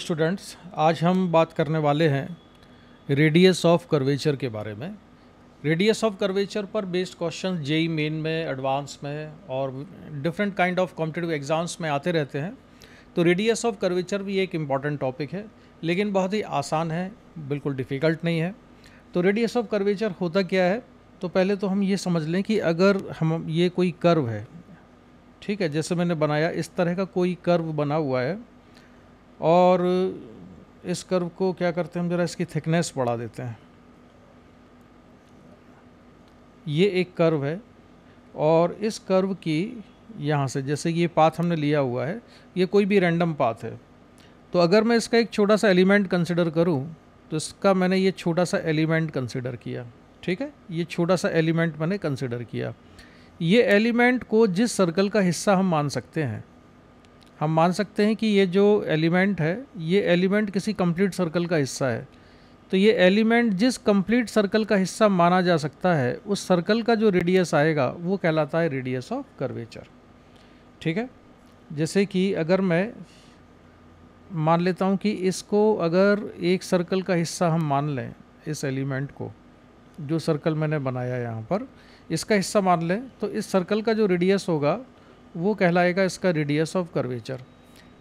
students आज हम बात करने वाले हैं रेडियस ऑफ कर्वेचर के बारे में रेडियस ऑफ कर्वेचर पर बेस्ड क्वेश्चन जेई मेन में एडवांस में और different kind of competitive exams में आते रहते हैं तो रेडियस ऑफ कर्वेचर भी एक इम्पॉर्टेंट टॉपिक है लेकिन बहुत ही आसान है बिल्कुल डिफ़िकल्ट नहीं है तो रेडियस ऑफ कर्वेचर होता क्या है तो पहले तो हम ये समझ लें कि अगर हम ये कोई कर्व है ठीक है जैसे मैंने बनाया इस तरह का कोई कर्व बना हुआ है और इस कर्व को क्या करते हैं हम जरा इसकी थिकनेस बढ़ा देते हैं ये एक कर्व है और इस कर्व की यहाँ से जैसे ये पाथ हमने लिया हुआ है ये कोई भी रैंडम पाथ है तो अगर मैं इसका एक छोटा सा एलिमेंट कंसिडर करूँ तो इसका मैंने ये छोटा सा एलिमेंट कंसिडर किया ठीक है ये छोटा सा एलिमेंट मैंने कंसिडर किया ये एलिमेंट को जिस सर्कल का हिस्सा हम मान सकते हैं हम मान सकते हैं कि ये जो एलिमेंट है ये एलिमेंट किसी कंप्लीट सर्कल का हिस्सा है तो ये एलिमेंट जिस कंप्लीट सर्कल का हिस्सा माना जा सकता है उस सर्कल का जो रेडियस आएगा वो कहलाता है रेडियस ऑफ कर्वेचर ठीक है जैसे कि अगर मैं मान लेता हूँ कि इसको अगर एक सर्कल का हिस्सा हम मान लें इस एलिमेंट को जो सर्कल मैंने बनाया यहाँ पर इसका हिस्सा मान लें तो इस सर्कल का जो रेडियस होगा वो कहलाएगा इसका रेडियस ऑफ कर्वेचर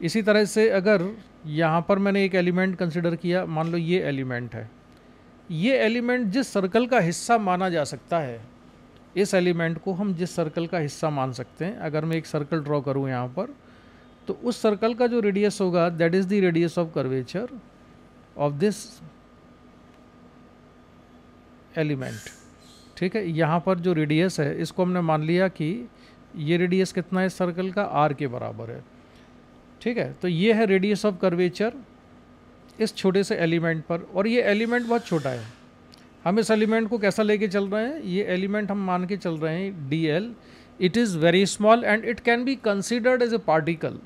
इसी तरह से अगर यहाँ पर मैंने एक एलिमेंट कंसिडर किया मान लो ये एलिमेंट है ये एलिमेंट जिस सर्कल का हिस्सा माना जा सकता है इस एलिमेंट को हम जिस सर्कल का हिस्सा मान सकते हैं अगर मैं एक सर्कल ड्रॉ करूँ यहाँ पर तो उस सर्कल का जो रेडियस होगा that is the radius of curvature of this element ठीक है यहाँ पर जो रेडियस है इसको हमने मान लिया कि ये रेडियस कितना है सर्कल का आर के बराबर है ठीक है तो ये है रेडियस ऑफ कर्वेचर इस छोटे से एलिमेंट पर और ये एलिमेंट बहुत छोटा है हम इस एलिमेंट को कैसा लेके चल रहे हैं ये एलिमेंट हम मान के चल रहे हैं D L it is very small and it can be considered as a particle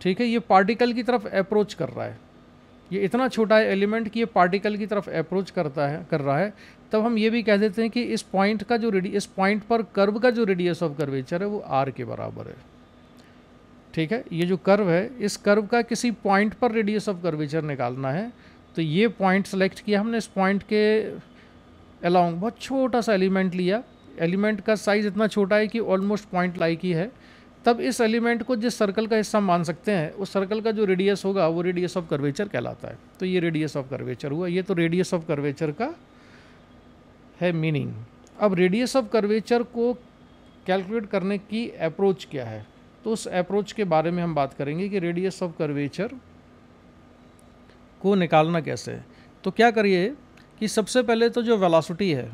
ठीक है ये पार्टिकल की तरफ अप्रोच कर रहा है ये इतना छोटा है एलिमेंट कि ये पार्टिकल की तरफ अप्रोच करता है कर रहा है तब हम ये भी कह देते हैं कि इस पॉइंट का जो रेडी इस पॉइंट पर कर्व का जो रेडियस ऑफ कर्वेचर है वो आर के बराबर है ठीक है ये जो कर्व है इस कर्व का किसी पॉइंट पर रेडियस ऑफ कर्वेचर निकालना है तो ये पॉइंट सेलेक्ट किया हमने इस पॉइंट के अलाउंग बहुत छोटा सा एलिमेंट लिया एलिमेंट का साइज़ इतना छोटा है कि ऑलमोस्ट पॉइंट लाइक ही है तब इस एलिमेंट को जिस सर्कल का हिस्सा मान सकते हैं उस सर्कल का जो रेडियस होगा वो रेडियस ऑफ कर्वेचर कहलाता है तो ये रेडियस ऑफ कर्वेचर हुआ ये तो रेडियस ऑफ कर्वेचर का है मीनिंग अब रेडियस ऑफ कर्वेचर को कैलकुलेट करने की अप्रोच क्या है तो उस अप्रोच के बारे में हम बात करेंगे कि रेडियस ऑफ कर्वेचर को निकालना कैसे है तो क्या करिए कि सबसे पहले तो जो वेलासिटी है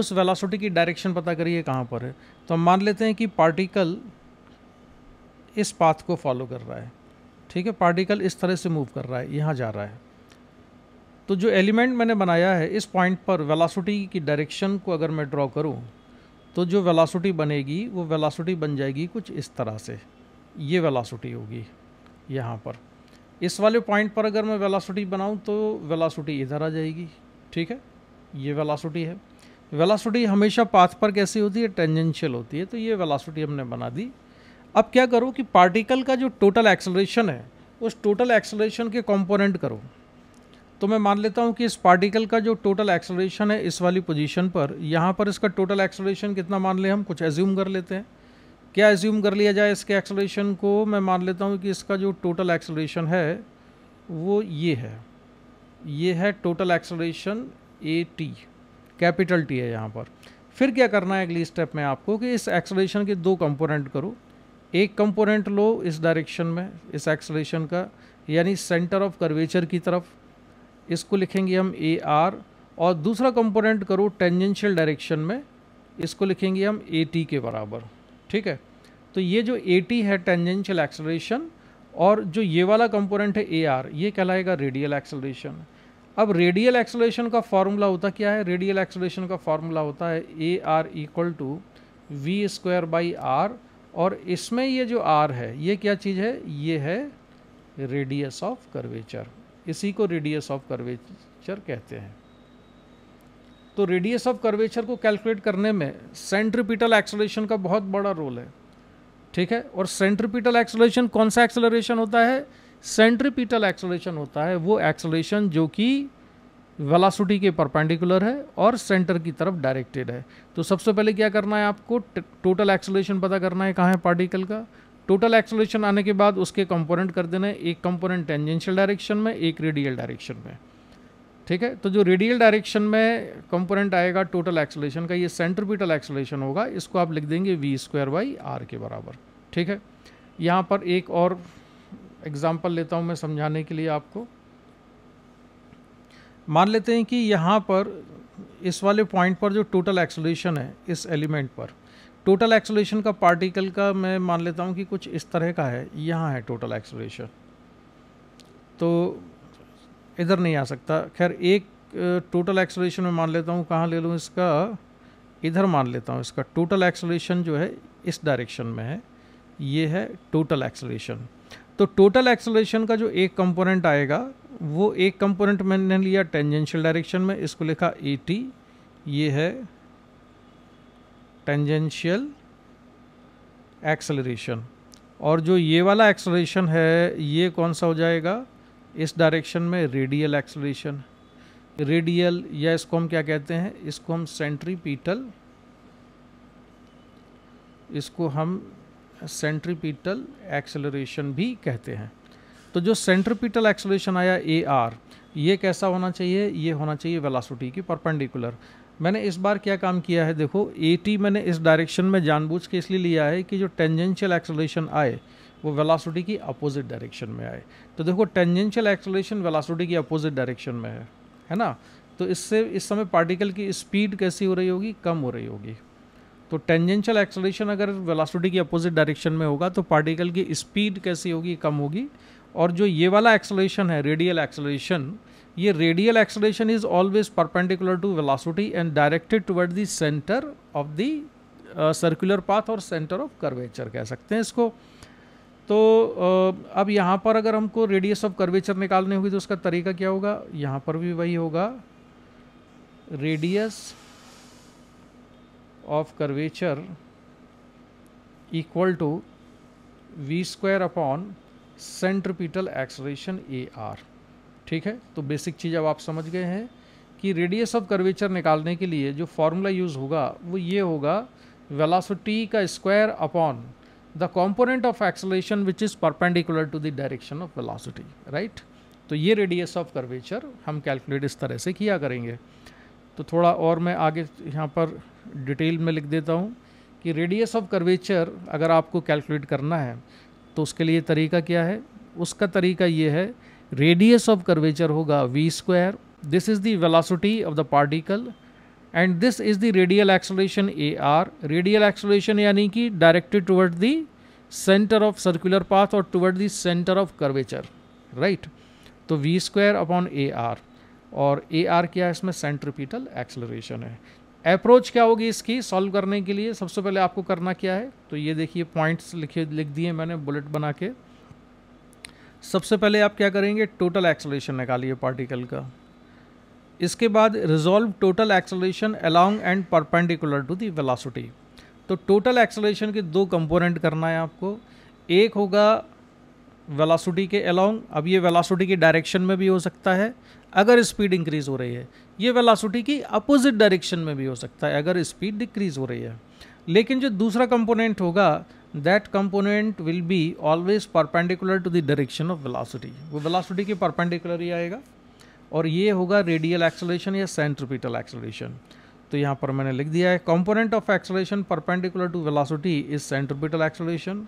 उस वेलासिटी की डायरेक्शन पता करिए कहाँ पर है तो हम मान लेते हैं कि पार्टिकल इस पाथ को फॉलो कर रहा है ठीक है पार्टिकल इस तरह से मूव कर रहा है यहाँ जा रहा है तो जो एलिमेंट मैंने बनाया है इस पॉइंट पर वेलासिटी की डायरेक्शन को अगर मैं ड्रॉ करूं तो जो वेलासिटी बनेगी वो वेलासिटी बन जाएगी कुछ इस तरह से ये वेलासिटी होगी यहाँ पर इस वाले पॉइंट पर अगर मैं वेलासिटी बनाऊँ तो वेलासिटी इधर आ जाएगी ठीक है ये वेलासिटी है वेलासिटी हमेशा पाथ पर कैसी होती है टेंजेंशियल होती है तो ये वेलासिटी हमने बना दी अब क्या करो कि पार्टिकल का जो टोटल एक्सलेशन है उस टोटल एक्सलेशन के कॉम्पोनेंट करो तो मैं मान लेता हूँ कि इस पार्टिकल का जो टोटल एक्सलेशन है इस वाली पोजिशन पर यहाँ पर इसका टोटल एक्सलेशन कितना मान लें हम कुछ एज्यूम कर लेते हैं क्या एज्यूम कर लिया जाए इसके एक्सलेशन को मैं मान लेता हूँ कि इसका जो टोटल एक्सलेशन है वो ये है ये है total acceleration A T capital T है यहाँ पर फिर क्या करना है अगली स्टेप में आपको कि इस एक्सलेशन के दो कंपोनेंट करो एक कंपोनेंट लो इस डायरेक्शन में इस एक्सलेशन का यानी सेंटर ऑफ कर्वेचर की तरफ इसको लिखेंगे हम ए आर और दूसरा कंपोनेंट करो टेंजेंशियल डायरेक्शन में इसको लिखेंगे हम ए टी के बराबर ठीक है तो ये जो ए टी है टेंजेंशियल एक्सलेशन और जो ये वाला कंपोनेंट है ए आर ये कहलाएगा रेडियल एक्सलेशन अब रेडियल एक्सलेशन का फार्मूला होता क्या है रेडियल एक्सलेशन का फार्मूला होता है A are equal to we square by are और इसमें ये जो आर है ये क्या चीज़ है ये है रेडियस ऑफ कर्वेचर इसी को रेडियस ऑफ कर्वेचर कहते हैं तो रेडियस ऑफ कर्वेचर को कैलकुलेट करने में सेंट्रिपिटल एक्सलेशन का बहुत बड़ा रोल है ठीक है और सेंट्रिपिटल एक्सलेशन कौन सा एक्सोलेशन होता है सेंट्रिपिटल एक्सलेशन होता है वो एक्सलेशन जो कि वेलासिटी के परपेंडिकुलर है और सेंटर की तरफ डायरेक्टेड है तो सबसे पहले क्या करना है आपको टोटल एक्सलेशन पता करना है कहाँ है पार्टिकल का टोटल एक्सलेशन आने के बाद उसके कंपोनेंट कर देना है एक कंपोनेंट टेंजेंशियल डायरेक्शन में एक रेडियल डायरेक्शन में ठीक है तो जो रेडियल डायरेक्शन में कंपोनेंट आएगा टोटल एक्सलेशन का ये सेंट्रपिटल एक्सलेशन होगा इसको आप लिख देंगे वी स्क्वायर बाई आर के बराबर ठीक है यहाँ पर एक और एग्जाम्पल लेता हूँ मैं समझाने के लिए आपको मान लेते हैं कि यहाँ पर इस वाले पॉइंट पर जो टोटल एक्सलेशन है इस एलिमेंट पर टोटल एक्सोलेशन का पार्टिकल का मैं मान लेता हूँ कि कुछ इस तरह का है यहाँ है टोटल एक्सोलेशन तो इधर नहीं आ सकता खैर एक टोटल एक्सोलेशन में मान लेता हूँ कहाँ ले लूँ इसका इधर मान लेता हूँ इसका टोटल एक्सोलेशन जो है इस डायरेक्शन में है ये है टोटल एक्सोलेशन तो टोटल एक्सोलेशन का जो एक कंपोनेंट आएगा वो एक कंपोनेंट मैंने लिया टेंजेंशियल डायरेक्शन में इसको लिखा ए e ये है टेंजेंशियल एक्सलरेशन और जो ये वाला एक्सलरेशन है ये कौन सा हो जाएगा इस डायरेक्शन में रेडियल एक्सलरेशन रेडियल या इसको हम क्या कहते हैं इसको हम सेंट्रीपीटल इसको हम सेंट्रीपीटल एक्सलरेशन भी कहते हैं तो जो सेंट्रीपीटल एक्सलेशन आया ए आर ये कैसा होना चाहिए ये होना चाहिए वेलासिटी की परपेंडिकुलर मैंने इस बार क्या काम किया है देखो ए मैंने इस डायरेक्शन में जानबूझ के इसलिए लिया है कि जो टेंजेंशियल एक्सलेशन आए वो वेलासिटी की अपोजिट डायरेक्शन में आए तो देखो टेंजेंशियल एक्सलेशन वेलासिटी की अपोजिट डायरेक्शन में है है ना तो इससे इस समय पार्टिकल की स्पीड कैसी हो रही होगी कम हो रही होगी तो टेंजेंशियल एक्सलेशन अगर वेलासिटी की अपोजिट डायरेक्शन में होगा तो पार्टिकल की स्पीड कैसी होगी कम होगी और जो ये वाला एक्सलेशन है रेडियल एक्सलेशन ये radial acceleration is always perpendicular to velocity and directed toward the centre of the circular path और सेंटर ऑफ कर्वेचर कह सकते हैं इसको तो uh, अब यहाँ पर अगर हमको रेडियस ऑफ कर्वेचर निकालने होगी तो उसका तरीका क्या होगा यहाँ पर भी वही होगा radius of curvature equal to we square upon centripetal acceleration A R ठीक है तो बेसिक चीज़ अब आप समझ गए हैं कि रेडियस ऑफ कर्वेचर निकालने के लिए जो फार्मूला यूज़ होगा वो ये होगा वेलासिटी का square upon the component of acceleration which is perpendicular to the direction of velocity right तो ये रेडियस ऑफ कर्वेचर हम कैलकुलेट इस तरह से किया करेंगे तो थोड़ा और मैं आगे यहाँ पर डिटेल में लिख देता हूँ कि रेडियस ऑफ कर्वेचर अगर आपको कैलकुलेट करना है तो उसके लिए तरीका क्या है उसका तरीका ये है रेडियस ऑफ कर्वेचर होगा V square this is the velocity of the particle and this is the radial acceleration A R radial acceleration यानी कि directed toward the centre of circular path और toward the centre of curvature right तो V square upon ए R और A are क्या है इसमें centripetal acceleration है approach क्या होगी इसकी सॉल्व करने के लिए सबसे पहले आपको करना क्या है तो ये देखिए पॉइंट्स लिखे लिख दिए मैंने बुलेट बना के सबसे पहले आप क्या करेंगे टोटल एक्सलेशन निकालिए पार्टिकल का इसके बाद resolve total acceleration along and perpendicular to the velocity तो टोटल एक्सलेशन के दो कंपोनेंट करना है आपको एक होगा वेलासिटी के अलॉन्ग अब ये वेलासिटी की डायरेक्शन में भी हो सकता है अगर स्पीड इंक्रीज हो रही है ये वेलासिटी की अपोजिट डायरेक्शन में भी हो सकता है अगर स्पीड डिक्रीज हो रही है लेकिन जो दूसरा कंपोनेंट होगा that component will be always perpendicular to the direction of velocity वो velocity के perpendicular ही आएगा और ये होगा radial acceleration या centripetal acceleration तो यहाँ पर मैंने लिख दिया है component of acceleration perpendicular to velocity is centripetal acceleration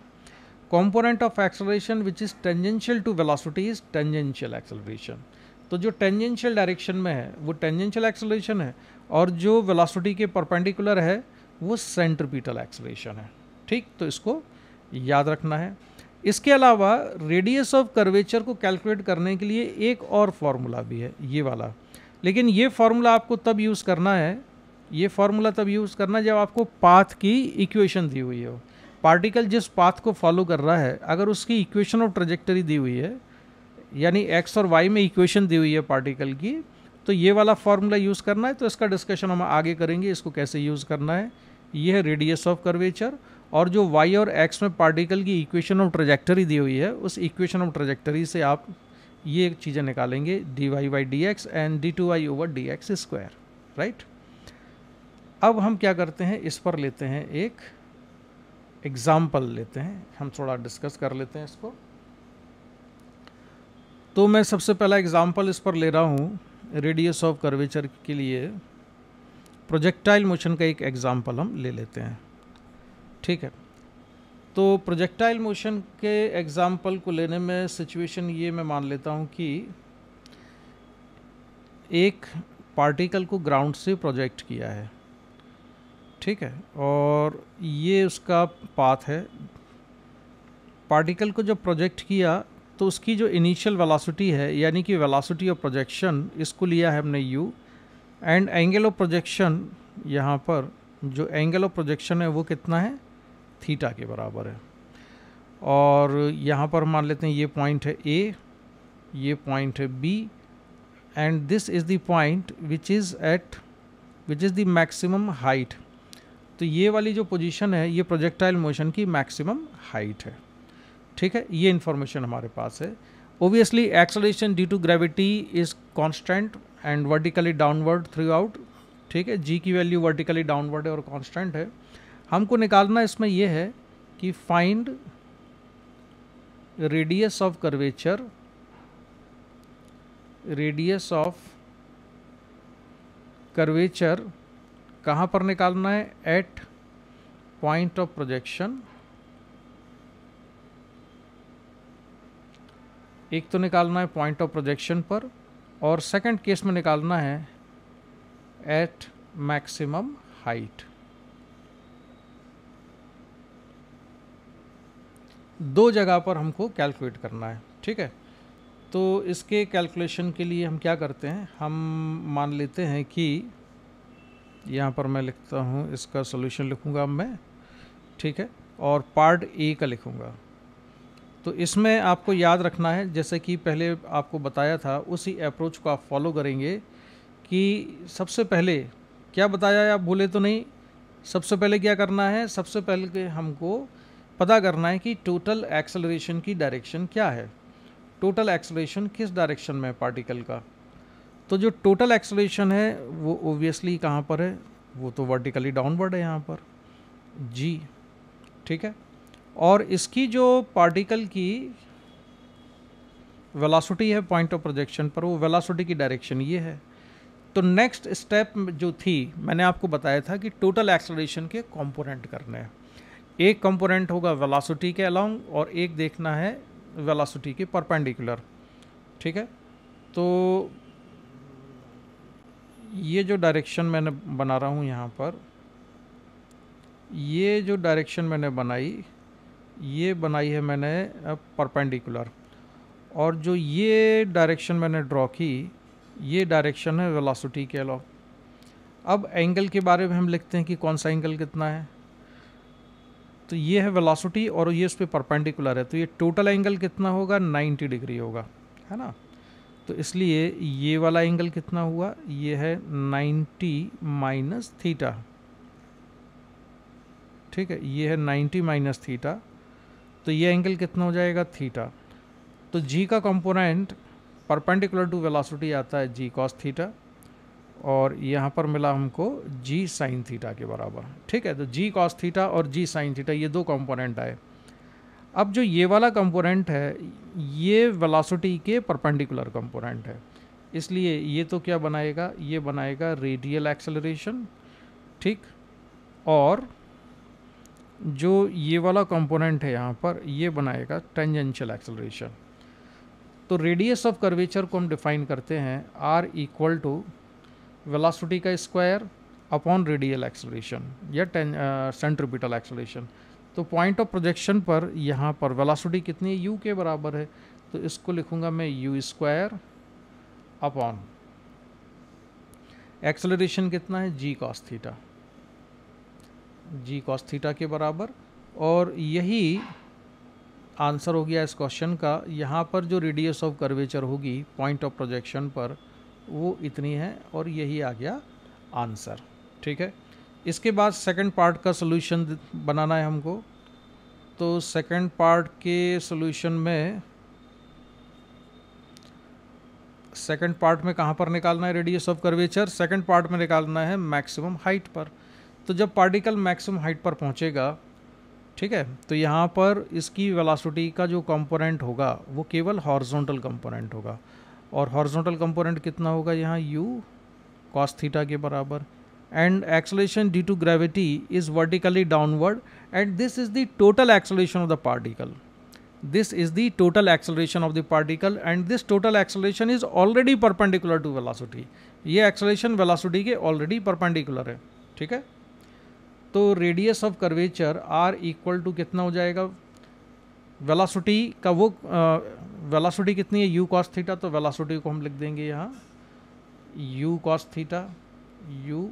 component of acceleration which is tangential to velocity is tangential acceleration तो जो टेंजेंशियल डायरेक्शन में है वो टेंजेंशियल एक्सेलरेशन है और जो वेलोसिटी के परपेंडिकुलर है वो सेंट्रपीटल एक्सेलरेशन है ठीक तो इसको याद रखना है इसके अलावा रेडियस ऑफ कर्वेचर को कैलकुलेट करने के लिए एक और फार्मूला भी है ये वाला लेकिन ये फार्मूला आपको तब यूज़ करना है ये फार्मूला तब यूज़ करना जब आपको पाथ की इक्वेशन दी हुई हो पार्टिकल जिस पाथ को फॉलो कर रहा है अगर उसकी इक्वेशन ऑफ ट्रजेक्टरी दी हुई है यानी एक्स और वाई में इक्वेशन दी हुई है पार्टिकल की तो ये वाला फार्मूला यूज़ करना है तो इसका डिस्कशन हम आगे करेंगे इसको कैसे यूज़ करना है ये है रेडियस ऑफ कर्वेचर और जो वाई और एक्स में पार्टिकल की इक्वेशन ऑफ ट्रजेक्टरी दी हुई है उस इक्वेशन ऑफ ट्रजेक्टरी से आप ये चीज़ें निकालेंगे D Y Y D X and D two Y over D X square right अब हम क्या करते हैं इस पर लेते हैं एक एग्ज़ाम्पल लेते हैं हम थोड़ा डिस्कस कर लेते हैं इसको तो मैं सबसे पहला एग्ज़ाम्पल इस पर ले रहा हूँ रेडियस ऑफ कर्वेचर के लिए प्रोजेक्टाइल मोशन का एक एग्ज़ाम्पल हम ले लेते हैं ठीक है तो प्रोजेक्टाइल मोशन के एग्ज़ाम्पल को लेने में सिचुएशन ये मैं मान लेता हूँ कि एक पार्टिकल को ग्राउंड से प्रोजेक्ट किया है ठीक है और ये उसका पाथ है पार्टिकल को जब प्रोजेक्ट किया तो उसकी जो इनिशियल वेलोसिटी है यानी कि वेलोसिटी ऑफ प्रोजेक्शन इसको लिया है हमने U and angle of projection यहाँ पर जो एंगल ऑफ प्रोजेक्शन है वो कितना है थीटा के बराबर है और यहाँ पर मान लेते हैं ये पॉइंट है ए ये पॉइंट है B and this is the point which is at which is the maximum height तो ये वाली जो पोजीशन है ये प्रोजेक्टाइल मोशन की मैक्सिमम हाइट है ठीक है ये इन्फॉर्मेशन हमारे पास है obviously acceleration due to gravity is constant and vertically downward throughout ठीक है जी की वैल्यू वर्टिकली डाउनवर्ड है और कॉन्स्टेंट है हमको निकालना इसमें यह है कि find radius of curvature radius of curvature कहाँ पर निकालना है एट पॉइंट ऑफ प्रोजेक्शन एक तो निकालना है पॉइंट ऑफ प्रोजेक्शन पर और सेकंड केस में निकालना है एट मैक्सिमम हाइट दो जगह पर हमको कैलकुलेट करना है ठीक है तो इसके कैलकुलेशन के लिए हम क्या करते हैं हम मान लेते हैं कि यहाँ पर मैं लिखता हूँ इसका सोल्यूशन लिखूँगा मैं ठीक है और पार्ट ए का लिखूँगा तो इसमें आपको याद रखना है जैसे कि पहले आपको बताया था उसी अप्रोच को आप फॉलो करेंगे कि सबसे पहले क्या बताया आप बोले तो नहीं सबसे पहले क्या करना है सबसे पहले हमको पता करना है कि टोटल एक्सलरेशन की डायरेक्शन क्या है टोटल एक्सलेशन किस डायरेक्शन में है पार्टिकल का तो जो टोटल एक्सलेशन है वो ओबियसली कहाँ पर है वो तो वर्टिकली डाउनवर्ड है यहाँ पर जी ठीक है और इसकी जो पार्टिकल की वेलासिटी है पॉइंट ऑफ प्रोजेक्शन पर वो वेलासिटी की डायरेक्शन ये है तो नेक्स्ट स्टेप जो थी मैंने आपको बताया था कि टोटल एक्सलेशन के कंपोनेंट करने हैं एक कंपोनेंट होगा वेलासिटी के अलॉन्ग और एक देखना है वेलासिटी के परपेंडिकुलर ठीक है तो ये जो डायरेक्शन मैंने बना रहा हूँ यहाँ पर ये जो डायरेक्शन मैंने बनाई ये बनाई है मैंने परपेंडिकुलर और जो ये डायरेक्शन मैंने ड्रॉ की ये डायरेक्शन है वेलासिटी के अलॉन्ग अब एंगल के बारे में हम लिखते हैं कि कौन सा एंगल कितना है तो ये है वेलोसिटी और ये उस पर परपेंडिकुलर है तो ये टोटल एंगल कितना होगा 90 डिग्री होगा है ना तो इसलिए ये वाला एंगल कितना हुआ ये है 90 माइनस थीटा ठीक है ये है 90 माइनस थीटा तो ये एंगल कितना हो जाएगा थीटा तो जी का कंपोनेंट परपेंडिकुलर टू वेलोसिटी आता है जी कॉस थीटा और यहाँ पर मिला हमको जी साइन थीटा के बराबर ठीक है तो जी कॉस थीटा और जी साइन थीटा ये दो कंपोनेंट आए अब जो ये वाला कंपोनेंट है ये वेलोसिटी के परपेंडिकुलर कंपोनेंट है इसलिए ये तो क्या बनाएगा ये बनाएगा रेडियल एक्सेलरेशन ठीक और जो ये वाला कंपोनेंट है यहाँ पर ये बनाएगा टेंजेंशियल एक्सेलरेशन तो रेडियस ऑफ कर्वेचर को हम डिफाइन करते हैं आर इक्वल टू वेलासिटी का स्क्वायर अपॉन रेडियल एक्सलेशन या सेंट्रिपिटल एक्सलेशन uh, तो पॉइंट ऑफ प्रोजेक्शन पर यहाँ पर वेलासिटी कितनी है यू के बराबर है तो इसको लिखूँगा मैं यू स्क्वायर अपॉन एक्सलरेशन कितना है जी कॉस्थीटा जी कॉस्थीटा के बराबर और यही आंसर हो गया इस क्वेश्चन का यहाँ पर जो रेडियस ऑफ कर्वेचर होगी पॉइंट ऑफ प्रोजेक्शन पर वो इतनी है और यही आ गया आंसर ठीक है इसके बाद सेकंड पार्ट का सोल्यूशन बनाना है हमको तो सेकंड पार्ट के सोल्यूशन में सेकंड पार्ट में कहाँ पर निकालना है radius of curvature second part में निकालना है मैक्सिमम हाइट पर तो जब पार्टिकल मैक्सिमम हाइट पर पहुँचेगा ठीक है तो यहाँ पर इसकी वेलासिटी का जो कंपोनेंट होगा वो केवल हॉर्जोंटल कंपोनेंट होगा और हॉर्जोंटल कंपोनेंट कितना होगा यहाँ u cos थीटा के बराबर and acceleration due to gravity is vertically downward and this is the total acceleration of the particle this is the total acceleration of the particle and this total acceleration is already perpendicular to velocity ये acceleration velocity के already perpendicular है ठीक है तो radius of curvature R equal to कितना हो जाएगा velocity का वो वेलासिटी कितनी है यू कॉस थीटा तो वेलासिटी को हम लिख देंगे यहाँ u cos theta u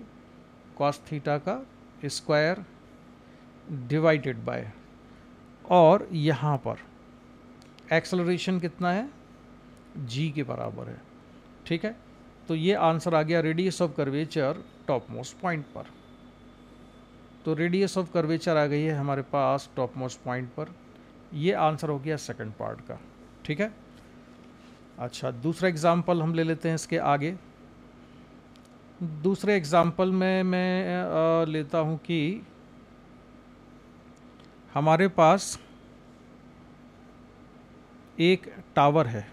cos theta का स्क्वायर डिवाइडेड बाय और यहाँ पर एक्सलरेशन कितना है जी के बराबर है ठीक है तो ये आंसर आ गया radius of curvature top most point पर तो रेडियस ऑफ कर्वेचर आ गई है हमारे पास टॉप मोस्ट पॉइंट पर ये आंसर हो गया सेकंड पार्ट का ठीक है अच्छा दूसरा एग्ज़ाम्पल हम ले लेते हैं इसके आगे दूसरे एग्ज़ाम्पल में मैं आ, लेता हूँ कि हमारे पास एक टावर है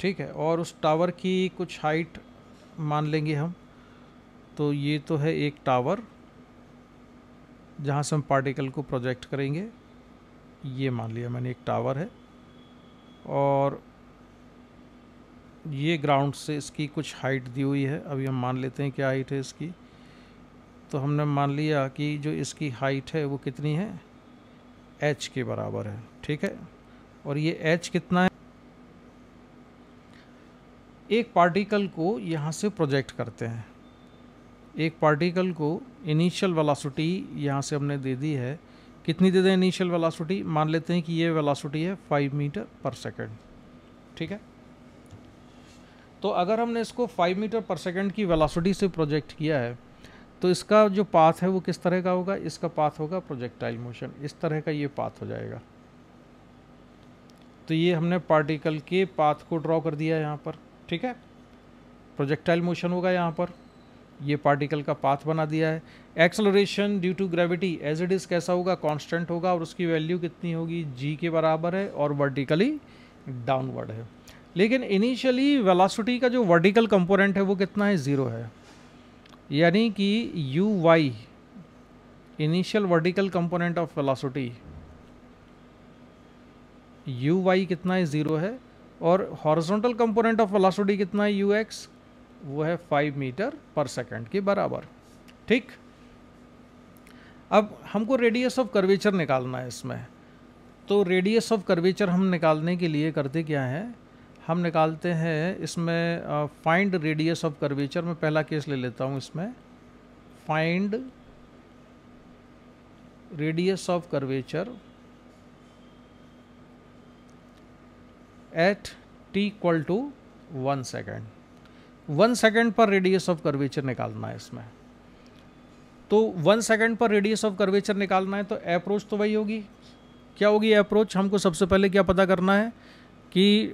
ठीक है और उस टावर की कुछ हाइट मान लेंगे हम तो ये तो है एक टावर जहाँ से हम पार्टिकल को प्रोजेक्ट करेंगे ये मान लिया मैंने एक टावर है और ये ग्राउंड से इसकी कुछ हाइट दी हुई है अभी हम मान लेते हैं क्या हाइट है इसकी तो हमने मान लिया कि जो इसकी हाइट है वो कितनी है एच के बराबर है ठीक है और ये एच कितना है एक पार्टिकल को यहाँ से प्रोजेक्ट करते हैं एक पार्टिकल को इनिशियल वेलोसिटी यहाँ से हमने दे दी है कितनी दे दें इनिशियल वेलासिटी मान लेते हैं कि ये वेलासिटी है फाइव मीटर पर सेकेंड ठीक है तो अगर हमने इसको फाइव मीटर पर सेकेंड की वेलासिटी से प्रोजेक्ट किया है तो इसका जो पाथ है वो किस तरह का होगा इसका पाथ होगा प्रोजेक्टाइल मोशन इस तरह का ये पाथ हो जाएगा तो ये हमने पार्टिकल के पाथ को ड्रॉ कर दिया यहाँ पर ठीक है प्रोजेक्टाइल मोशन होगा यहाँ पर ये पार्टिकल का पाथ बना दिया है acceleration due to gravity as it is कैसा होगा कांस्टेंट होगा और उसकी वैल्यू कितनी होगी जी के बराबर है और वर्टिकली डाउनवर्ड है लेकिन इनिशियली वेलासिटी का जो वर्टिकल कंपोनेंट है वो कितना है ज़ीरो है यानी कि u y initial vertical component of velocity u y कितना है ज़ीरो है और हॉरिजॉन्टल कंपोनेंट ऑफ वेलासिटी कितना है यू एक्स वो है फाइव मीटर पर सेकंड के बराबर ठीक अब हमको रेडियस ऑफ कर्वेचर निकालना है इसमें तो रेडियस ऑफ कर्वेचर हम निकालने के लिए करते क्या है हम निकालते हैं इसमें फाइंड रेडियस ऑफ कर्वेचर में पहला केस ले लेता हूँ इसमें find radius of curvature at t equal to one second one second पर रेडियस ऑफ कर्वेचर निकालना है इसमें तो वन सेकेंड पर रेडियस ऑफ कर्वेचर निकालना है तो अप्रोच तो वही होगी क्या होगी अप्रोच हमको सबसे पहले क्या पता करना है कि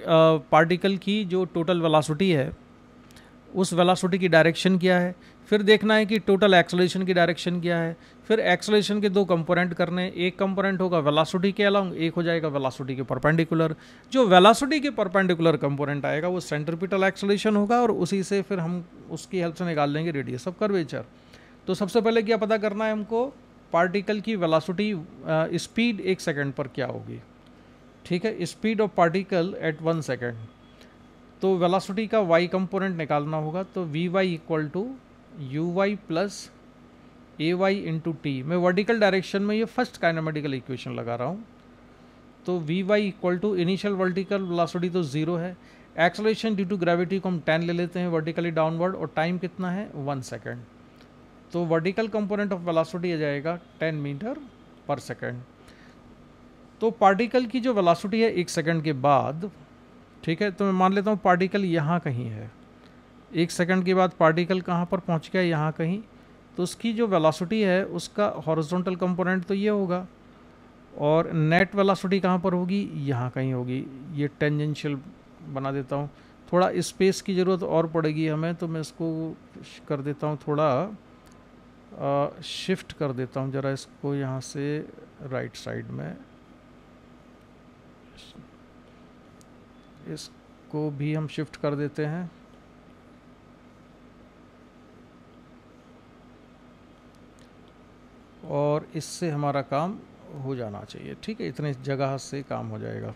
पार्टिकल की जो टोटल वेलासिटी है उस वेलासिटी की डायरेक्शन क्या है फिर देखना है कि टोटल एक्सलेशन की डायरेक्शन क्या है फिर एक्सलेशन के दो कंपोनेंट करने एक कंपोनेंट होगा वेलासिटी के अलाउंग एक हो जाएगा वेलासिटी के परपेंडिकुलर जो वेलासिटी के परपेंडिकुलर कंपोनेंट आएगा वो सेंट्रपिटल एक्सलेशन होगा और उसी से फिर हम उसकी हेल्प से निकाल लेंगे रेडियस ऑफ कर्वेचर तो सबसे पहले क्या पता करना है हमको पार्टिकल की वेलासिटी स्पीड एक सेकेंड पर क्या होगी ठीक है speed of particle at one second तो वेलासिटी का वाई कंपोनेंट निकालना होगा तो v y equal to u y plus a y into t मैं वर्टिकल डायरेक्शन में ये फर्स्ट काइनामेटिकल इक्वेशन लगा रहा हूँ तो v y equal to initial vertical velocity तो ज़ीरो है एक्सलेशन ड्यू टू ग्रेविटी को हम टेन ले लेते हैं वर्टिकली डाउनवर्ड और टाइम कितना है वन सेकेंड तो वर्टिकल कंपोनेंट ऑफ वेलासिटी आ जाएगा टेन मीटर पर सेकेंड तो पार्टिकल की जो वेलासिटी है एक सेकेंड के बाद ठीक है तो मैं मान लेता हूँ पार्टिकल यहाँ कहीं है एक सेकंड के बाद पार्टिकल कहाँ पर पहुँच गया यहाँ कहीं तो उसकी जो वेलासिटी है उसका हॉरिजॉन्टल कंपोनेंट तो ये होगा और नेट वेलासिटी कहाँ पर होगी यहाँ कहीं होगी ये टेंजेंशियल बना देता हूँ थोड़ा स्पेस की ज़रूरत और पड़ेगी हमें तो मैं इसको कर देता हूँ थोड़ा आ, शिफ्ट कर देता हूँ ज़रा इसको यहाँ से राइट साइड में इसको भी हम शिफ्ट कर देते हैं और इससे हमारा काम हो जाना चाहिए ठीक है इतने जगह से काम हो जाएगा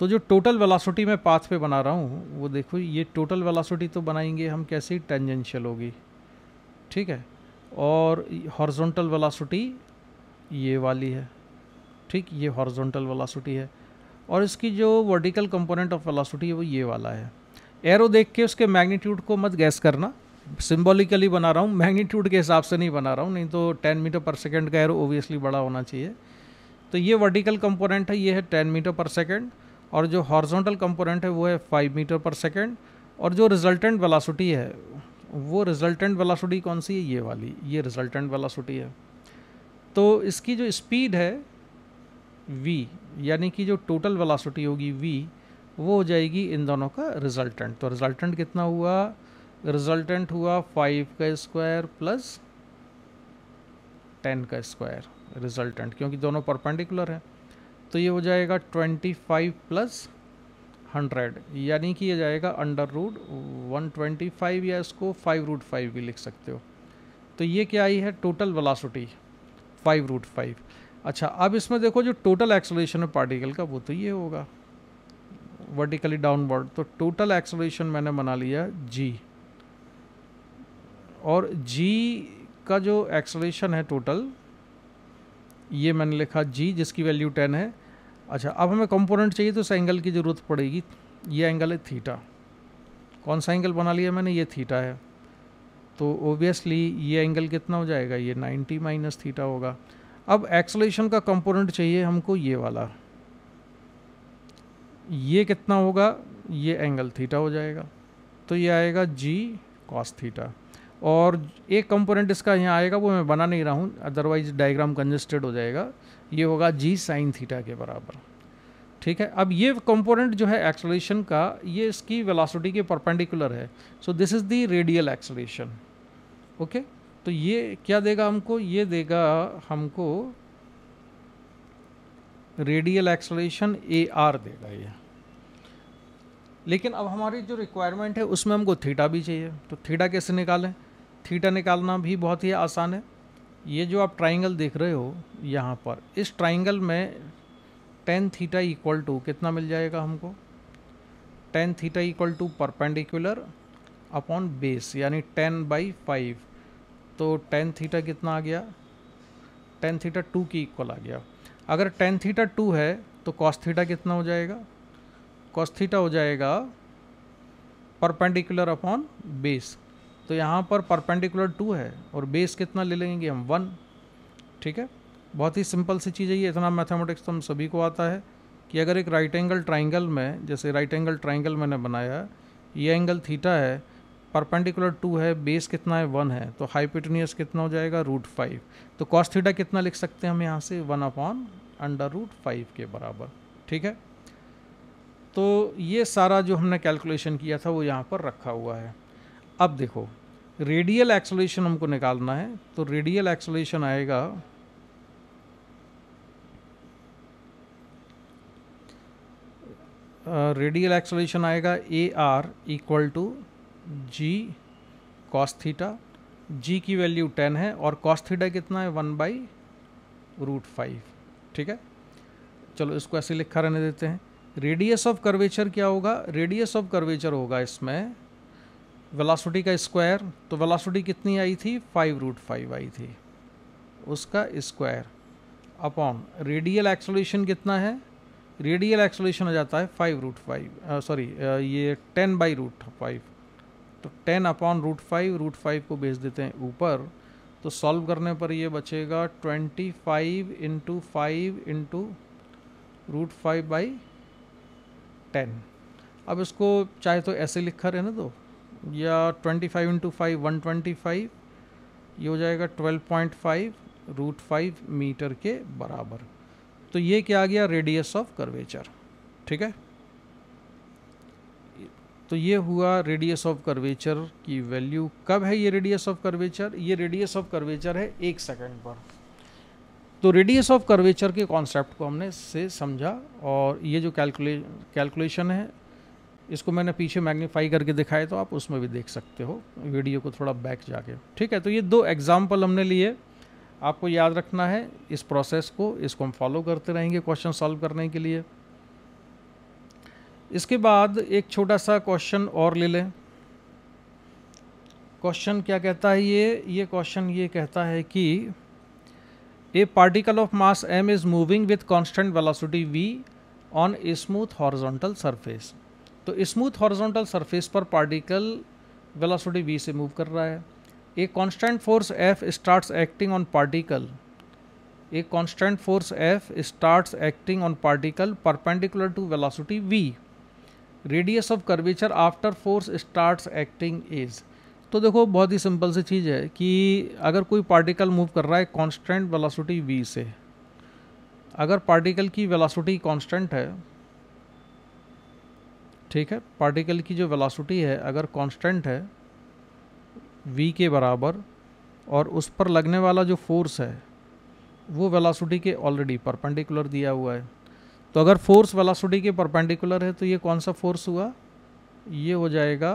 तो जो टोटल वेलासिटी मैं पाथ पे बना रहा हूँ वो देखो ये टोटल वेलासिटी तो बनाएंगे हम कैसे टेंजेंशियल होगी ठीक है और हॉर्जोंटल वेलासिटी ये वाली है ठीक ये हॉर्जोंटल वेलासिटी है और इसकी जो वर्टिकल कंपोनेंट ऑफ वेलोसिटी है वो ये वाला है एरो देख के उसके मैग्नीट्यूड को मत गैस करना सिंबॉलिकली बना रहा हूँ मैग्नीट्यूड के हिसाब से नहीं बना रहा हूँ नहीं तो 10 मीटर पर सेकंड का एरो ओबियसली बड़ा होना चाहिए तो ये वर्टिकल कंपोनेंट है ये है टेन मीटर पर सेकेंड और जो हॉर्जोंटल कंपोनेंट है वो है फाइव मीटर पर सेकेंड और जो रिजल्टेंट वेलासिटी है वो रिजल्टेंट वेलासिटी कौन सी है ये वाली ये रिजल्टेंट वेलासिटी है तो इसकी जो स्पीड है वी यानी कि जो टोटल वेलासिटी होगी वी वो हो जाएगी इन दोनों का रिजल्टेंट तो रिजल्टेंट कितना हुआ रिजल्टेंट हुआ फाइव का स्क्वायर प्लस टेन का स्क्वायर रिजल्टेंट क्योंकि दोनों परपेंडिकुलर हैं तो ये हो जाएगा ट्वेंटी फाइव प्लस हंड्रेड यानी कि ये जाएगा under root one twenty five या इसको फाइव रूट फाइव भी लिख सकते हो तो ये क्या आई है total velocity five root five अच्छा अब इसमें देखो जो टोटल एक्सोलेशन है पार्टिकल का वो तो ये होगा वर्टिकली डाउनवर्ड तो टोटल एक्सोलेशन मैंने बना लिया जी और जी का जो एक्सोलेशन है टोटल ये मैंने लिखा जी जिसकी वैल्यू टेन है अच्छा अब हमें कंपोनेंट चाहिए तो उस एंगल की ज़रूरत पड़ेगी ये एंगल है थीटा कौन सा एंगल बना लिया मैंने ये थीटा है तो ओबियसली ये एंगल कितना हो जाएगा ये 90 माइनस थीटा होगा अब एक्सलेशन का कंपोनेंट चाहिए हमको ये वाला ये कितना होगा ये एंगल थीटा हो जाएगा तो ये आएगा जी कॉस थीटा और एक कंपोनेंट इसका यहाँ आएगा वो मैं बना नहीं रहा हूँ अदरवाइज डायग्राम कंजस्टेड हो जाएगा ये होगा जी साइन थीटा के बराबर ठीक है अब ये कंपोनेंट जो है एक्सलेशन का ये इसकी वेलासिटी के परपेंडिकुलर है so this is the radial acceleration okay तो ये क्या देगा हमको ये देगा हमको रेडियल एक्सलेशन ए आर देगा ये लेकिन अब हमारी जो रिक्वायरमेंट है उसमें हमको थीटा भी चाहिए तो थीटा कैसे निकालें थीटा निकालना भी बहुत ही आसान है ये जो आप ट्राइंगल देख रहे हो यहाँ पर इस ट्राइंगल में टेन थीटा इक्वल टू कितना मिल जाएगा हमको tan theta equal to perpendicular upon base यानी टेन बाई फाइव तो टेन थीटा कितना आ गया टेन थीटा टू की इक्वल आ गया अगर टेन थीटा टू है तो कॉस थीटा कितना हो जाएगा कॉस थीटा हो जाएगा परपेंडिकुलर अपॉन बेस तो यहाँ पर परपेंडिकुलर टू है और बेस कितना ले लेंगे हम वन ठीक है बहुत ही सिंपल सी चीज़ है ये इतना मैथमेटिक्स तो हम सभी को आता है कि अगर एक राइट एंगल ट्राइंगल में जैसे राइट एंगल ट्राइंगल मैंने बनाया ये एंगल थीटा है परपेंडिकुलर टू है बेस कितना है वन है तो हाइपिटनियस कितना हो जाएगा रूट फाइव तो कॉस थीटा कितना लिख सकते हैं हम यहाँ से one upon under root five के बराबर ठीक है तो ये सारा जो हमने कैलकुलेशन किया था वो यहाँ पर रखा हुआ है अब देखो रेडियल एक्सोलेशन हमको निकालना है तो रेडियल एक्सोलेशन आएगा रेडियल एक्सोलेशन आएगा a are equal to g cos theta g की वैल्यू टेन है और कॉस थीटा कितना है वन बाई रूट फाइव ठीक है चलो इसको ऐसे लिखा रहने देते हैं रेडियस ऑफ कर्वेचर क्या होगा रेडियस ऑफ कर्वेचर होगा इसमें वेलासिटी का स्क्वायर तो वेलासिटी कितनी आई थी फाइव रूट फाइव आई थी उसका स्क्वायर अपॉन रेडियल एक्सोलेशन कितना है रेडियल एक्सोलेशन हो जाता है फाइव रूट फाइव सॉरी ये टेन बाई रूट फाइव तो ten upon root five root five को भेज देते हैं ऊपर तो सॉल्व करने पर ये बचेगा twenty five into five into root five by ten अब इसको चाहे तो ऐसे लिखा रहे ना तो या twenty five into five one twenty five ये हो जाएगा twelve point five root five metre के बराबर तो ये क्या आ गया रेडियस ऑफ कर्वेचर ठीक है तो ये हुआ रेडियस ऑफ कर्वेचर की वैल्यू कब है ये रेडियस ऑफ कर्वेचर ये रेडियस ऑफ कर्वेचर है एक सेकंड पर तो रेडियस ऑफ कर्वेचर के कॉन्सेप्ट को हमने से समझा और ये जो कैलकुले कैलकुलेशन है इसको मैंने पीछे मैग्नीफाई करके दिखाया तो आप उसमें भी देख सकते हो वीडियो को थोड़ा बैक जाके ठीक है तो ये दो एग्ज़ाम्पल हमने लिए आपको याद रखना है इस प्रोसेस को इसको हम फॉलो करते रहेंगे क्वेश्चन सॉल्व करने के लिए इसके बाद एक छोटा सा क्वेश्चन और ले लें क्वेश्चन क्या कहता है ये ये क्वेश्चन ये कहता है कि a particle of mass m is moving with constant velocity v on smooth horizontal surface तो स्मूथ हॉरिजॉन्टल सरफेस पर पार्टिकल वेलोसिटी वी से मूव कर रहा है a constant force f starts acting on particle a constant force f starts acting on particle perpendicular to velocity v radius of curvature after force starts acting is तो देखो बहुत ही simple सी चीज़ है कि अगर कोई पार्टिकल मूव कर रहा है कांस्टेंट वेलोसिटी वी से अगर पार्टिकल की वेलोसिटी कांस्टेंट है ठीक है पार्टिकल की जो वेलोसिटी है अगर कांस्टेंट है वी के बराबर और उस पर लगने वाला जो फोर्स है वो वेलोसिटी के ऑलरेडी परपेंडिकुलर दिया हुआ है तो अगर फोर्स वेलासिटी के परपेंडिकुलर है तो ये कौन सा फोर्स हुआ ये हो जाएगा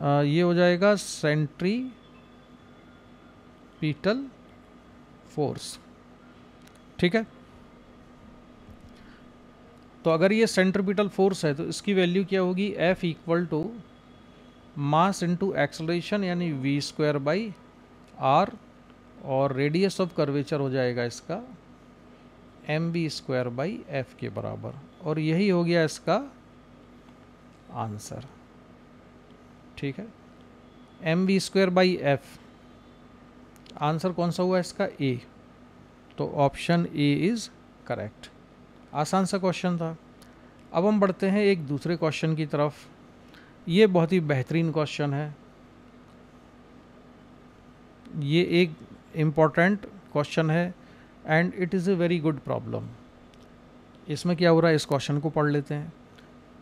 आ, ये हो जाएगा सेंट्री पीटल फोर्स ठीक है तो अगर ये सेंट्रीपिटल फोर्स है तो इसकी वैल्यू क्या होगी f equal to mass into acceleration यानी वी स्क्वायर बाई आर और रेडियस ऑफ कर्वेचर हो जाएगा इसका m v square by f के बराबर और यही हो गया इसका आंसर ठीक है m v square by f answer कौन सा हुआ इसका ए तो ऑप्शन ए इज़ करेक्ट आसान सा क्वेश्चन था अब हम बढ़ते हैं एक दूसरे क्वेश्चन की तरफ ये बहुत ही बेहतरीन क्वेश्चन है ये एक इम्पॉर्टेंट क्वेश्चन है and it is a very good problem इसमें क्या हो रहा है इस क्वेश्चन को पढ़ लेते हैं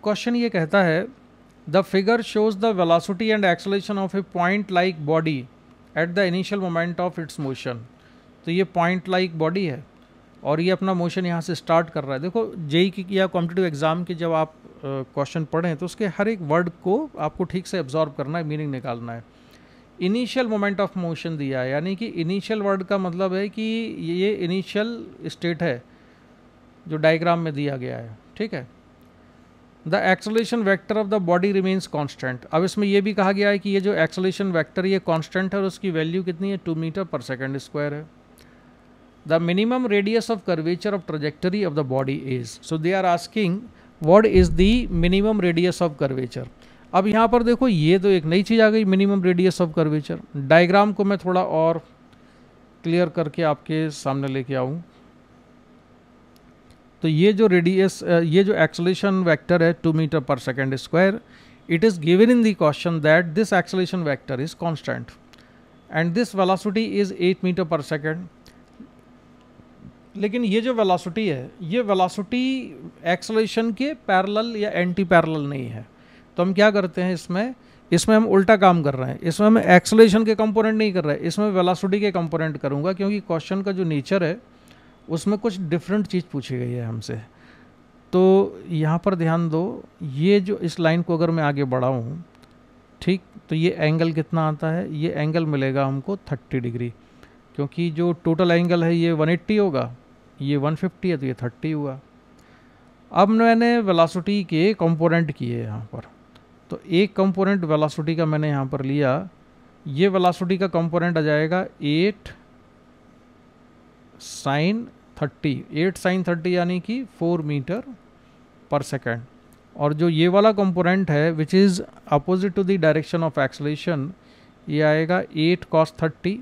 क्वेश्चन ये कहता है the figure shows the velocity and acceleration of a point like body at the initial moment of its motion तो ये पॉइंट लाइक बॉडी है और ये अपना मोशन यहाँ से स्टार्ट कर रहा है देखो जेई e e की या कॉम्पिटेटिव एग्ज़ाम के जब आप क्वेश्चन uh, पढ़ें तो उसके हर एक वर्ड को आपको ठीक से एब्जॉर्व करना है मीनिंग निकालना है इनिशियल मोमेंट ऑफ मोशन दिया है यानी कि इनिशियल वर्ड का मतलब है कि ये इनिशियल स्टेट है जो डायग्राम में दिया गया है ठीक है the acceleration vector of the body remains constant अब इसमें यह भी कहा गया है कि ये जो एक्सोलेशन वैक्टर ये कॉन्स्टेंट है और उसकी वैल्यू कितनी है two metre per second square है the minimum radius of curvature of trajectory of the body is so they are asking what is the minimum radius of curvature अब यहाँ पर देखो ये तो एक नई चीज़ आ गई minimum radius of curvature diagram को मैं थोड़ा और क्लियर करके आपके सामने लेके आऊँ तो ये जो रेडियस ये जो एक्सलेशन वेक्टर है two metre per second square it is given in the question that this acceleration vector is constant and this velocity is eight metre per second लेकिन ये जो वेलासिटी है ये वेलासिटी एक्सलेशन के parallel या anti parallel नहीं है तो हम क्या करते हैं इसमें इसमें हम उल्टा काम कर रहे हैं इसमें हम एक्सलेशन के कंपोनेंट नहीं कर रहे हैं इसमें वेलासिटी के कंपोनेंट करूँगा क्योंकि क्वेश्चन का जो नेचर है उसमें कुछ डिफरेंट चीज़ पूछी गई है हमसे तो यहाँ पर ध्यान दो ये जो इस लाइन को अगर मैं आगे बढ़ाऊँ ठीक तो ये एंगल कितना आता है ये एंगल मिलेगा हमको थर्टी डिग्री क्योंकि जो टोटल एंगल है ये वन होगा ये वन है तो ये थर्टी हुआ अब मैंने वेलासिटी के कंपोनेंट किए यहाँ पर तो एक कंपोनेंट वेलासिटी का मैंने यहाँ पर लिया ये वेलासिटी का कंपोनेंट आ जाएगा eight sine thirty eight sine thirty यानी कि फोर मीटर पर सेकेंड और जो ये वाला कंपोनेंट है which is opposite to the direction of acceleration ये आएगा एट कॉस थर्टी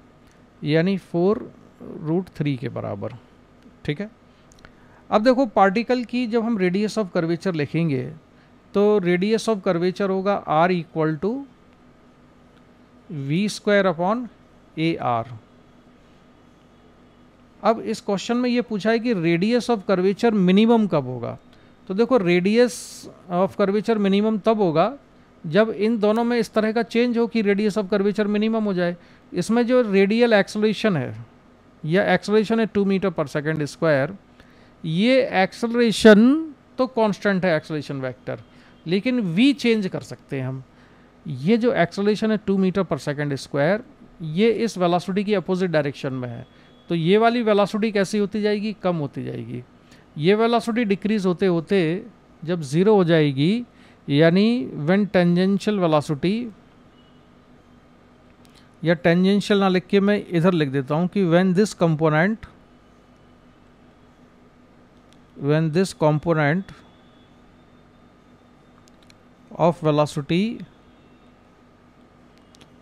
यानी फोर रूट थ्री के बराबर ठीक है अब देखो पार्टिकल की जब हम रेडियस ऑफ कर्वेचर लिखेंगे तो रेडियस ऑफ कर्वेचर होगा r equal to we square upon A r अब इस क्वेश्चन में ये पूछा है कि रेडियस ऑफ कर्वेचर मिनिमम कब होगा तो देखो रेडियस ऑफ कर्वेचर मिनिमम तब होगा जब इन दोनों में इस तरह का चेंज हो कि रेडियस ऑफ कर्वेचर मिनिमम हो जाए इसमें जो रेडियल एक्सलेशन है या एक्सलेशन है two metre per second square ये एक्सलेशन तो कांस्टेंट है एक्सलेशन वेक्टर लेकिन वी चेंज कर सकते हैं हम ये जो एक्सलेशन है two metre per second square ये इस वेलासिटी की अपोजिट डायरेक्शन में है तो ये वाली वेलासिटी कैसी होती जाएगी कम होती जाएगी ये वेलासिटी डिक्रीज होते होते जब ज़ीरो हो जाएगी यानी वेन टेंजेंशियल वेलासिटी या टेंजेंशियल ना लिख के मैं इधर लिख देता हूँ कि when this component when this component of velocity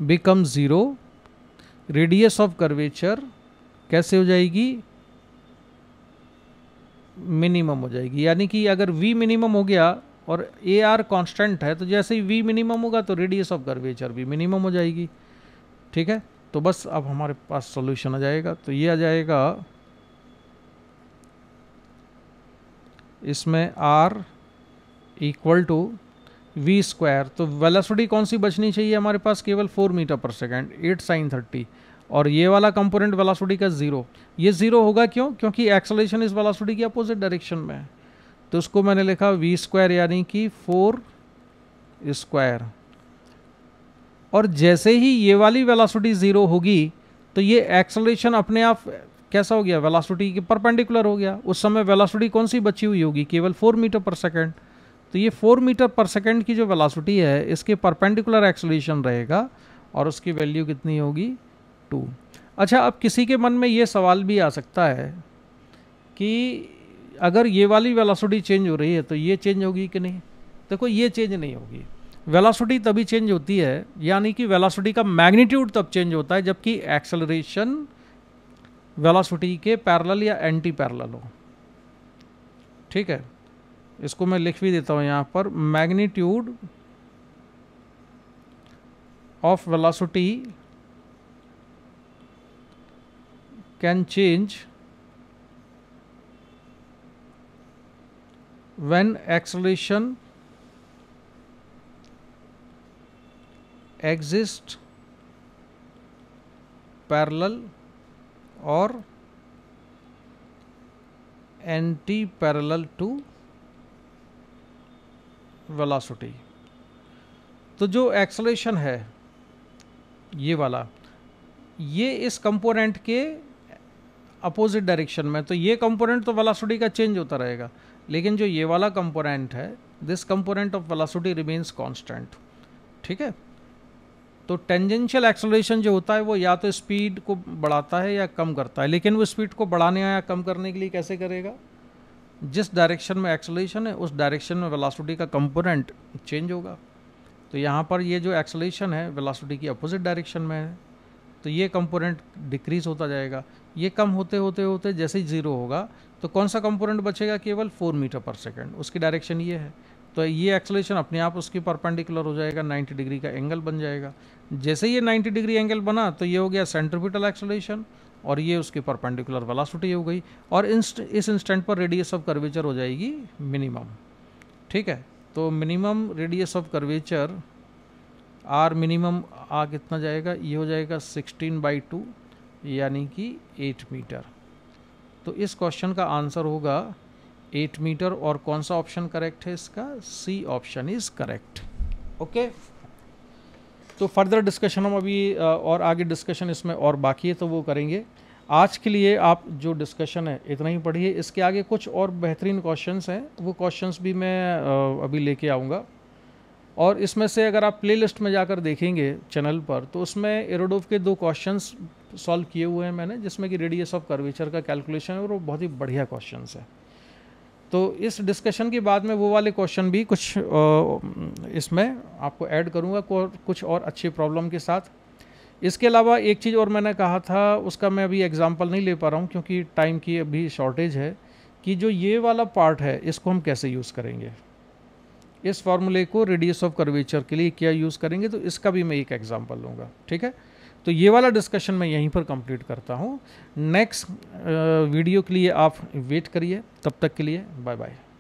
becomes zero radius of curvature कैसे हो जाएगी मिनिमम हो जाएगी यानी कि अगर v मिनिमम हो गया और ए आर कॉन्स्टेंट है तो जैसे ही v मिनिमम होगा तो रेडियस ऑफ कर्वेचर भी मिनिमम हो जाएगी ठीक है तो बस अब हमारे पास सॉल्यूशन आ जाएगा तो ये आ जाएगा इसमें r equal to we square तो वेलासिटी कौन सी बचनी चाहिए हमारे पास केवल four metre per second eight sine thirty और ये वाला कंपोनेंट वेलासिटी का ज़ीरो ये ज़ीरो होगा क्यों क्योंकि एक्सलेशन इस वेलासिटी की अपोजिट डायरेक्शन में है तो उसको मैंने लिखा वी स्क्वायर यानी कि फोर स्क्वायर और जैसे ही ये वाली वेलासिटी ज़ीरो होगी तो ये एक्सलेशन अपने आप कैसा हो गया वेलासिटी के परपेंडिकुलर हो गया उस समय वेलासिटी कौन सी बची हुई होगी केवल फोर मीटर पर सेकेंड तो ये फोर मीटर पर सेकेंड की जो वेलासिटी है इसके परपेंडिकुलर एक्सलेशन रहेगा और उसकी वैल्यू कितनी होगी टू अच्छा अब किसी के मन में ये सवाल भी आ सकता है कि अगर ये वाली वेलासिटी चेंज हो रही है तो ये चेंज होगी कि नहीं देखो ये चेंज नहीं होगी वेलासिटी तभी चेंज होती है यानी कि वेलासिटी का मैग्नीट्यूड तब चेंज होता है जबकि एक्सलरेशन वेलासिटी के पैरल या एंटी पैरल हो ठीक है इसको मैं लिख भी देता हूं यहां पर magnitude of velocity can change when acceleration exist parallel और एंटी पैरेलल टू वेलासिटी तो जो एक्सलेशन है ये वाला ये इस कंपोनेंट के अपोजिट डायरेक्शन में तो ये कंपोनेंट तो वेलासिटी का चेंज होता रहेगा लेकिन जो ये वाला कंपोनेंट है this component of velocity remains constant ठीक है तो टेंजेंशियल एक्सलेशन जो होता है वो या तो स्पीड को बढ़ाता है या कम करता है लेकिन वो स्पीड को बढ़ाने या कम करने के लिए कैसे करेगा जिस डायरेक्शन में एक्सलेशन है उस डायरेक्शन में वेलासिटी का कंपोनेंट चेंज होगा तो यहाँ पर ये जो एक्सलेशन है वेलासिटी की अपोजिट डायरेक्शन में है तो ये कंपोनेंट डिक्रीज होता जाएगा ये कम होते होते होते जैसे ही ज़ीरो होगा तो कौन सा कंपोनेंट बचेगा केवल फोर मीटर पर सेकेंड उसकी डायरेक्शन ये है तो ये एक्सलेशन अपने आप उसकी परपेंडिकुलर हो जाएगा नाइन्टी डिग्री का एंगल बन जाएगा जैसे ये नाइन्टी डिग्री एंगल बना तो ये हो गया सेंट्रोपिटल एक्सलेशन और ये उसके परपेंडिकुलर वेलासिटी हो गई और इंस्ट, इस इंस्टेंट पर रेडियस ऑफ कर्वेचर हो जाएगी मिनिमम ठीक है तो minimum radius of curvature r minimum आ कितना जाएगा ये हो जाएगा सिक्सटीन बाई टू यानी कि एट मीटर तो इस क्वेश्चन का आंसर होगा एट मीटर और कौन सा ऑप्शन करेक्ट है इसका c option is correct okay तो फर्दर डिस्कशन हम अभी और आगे डिस्कशन इसमें और बाकी है तो वो करेंगे आज के लिए आप जो डिस्कशन है इतना ही पढ़िए इसके आगे कुछ और बेहतरीन क्वेश्चंस हैं वो क्वेश्चंस भी मैं अभी लेके आऊँगा और इसमें से अगर आप प्लेलिस्ट में जाकर देखेंगे चैनल पर तो उसमें एरोडोव के दो क्वेश्चन सॉल्व किए हुए हैं मैंने जिसमें कि रेडियस ऑफ कर्वेचर का कैलकुलेशन है और वो बहुत ही बढ़िया क्वेश्चन है तो इस डिस्कशन के बाद में वो वाले क्वेश्चन भी कुछ इसमें आपको ऐड करूँगा कुछ और अच्छे प्रॉब्लम के साथ इसके अलावा एक चीज़ और मैंने कहा था उसका मैं अभी एग्ज़ाम्पल नहीं ले पा रहा हूँ क्योंकि टाइम की अभी शॉर्टेज है कि जो ये वाला पार्ट है इसको हम कैसे यूज़ करेंगे इस फार्मूले को रेडियस ऑफ कर्वेचर के लिए क्या यूज़ करेंगे तो इसका भी मैं एक एग्ज़ाम्पल लूँगा ठीक है तो ये वाला डिस्कशन मैं यहीं पर कंप्लीट करता हूँ नेक्स्ट वीडियो के लिए आप वेट करिए तब तक के लिए बाय बाय